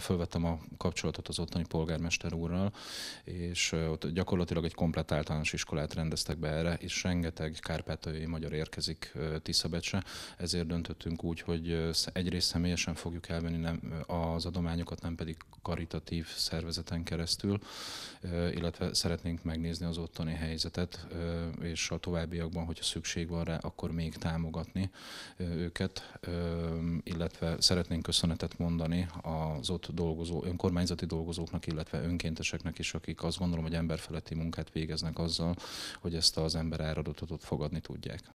Fölvettem a kapcsolatot az ottani polgármester úrral, és ott gyakorlatilag egy komplet általános iskolát rendeztek be erre, és rengeteg kárpátai magyar érkezik Tiszabecse, ezért döntöttünk úgy, hogy egyrészt személyesen fogjuk elvenni nem, az adományokat, nem pedig karitatív szervezeten keresztül, illetve szeretnénk megnézni az ottani helyzetet, és a továbbiakban, hogyha szükség van rá, akkor még támogatni őket, illetve szeretnénk köszönetet mondani az ott ott dolgozó, önkormányzati dolgozóknak, illetve önkénteseknek is, akik azt gondolom, hogy emberfeletti munkát végeznek azzal, hogy ezt az ember áradatot fogadni tudják.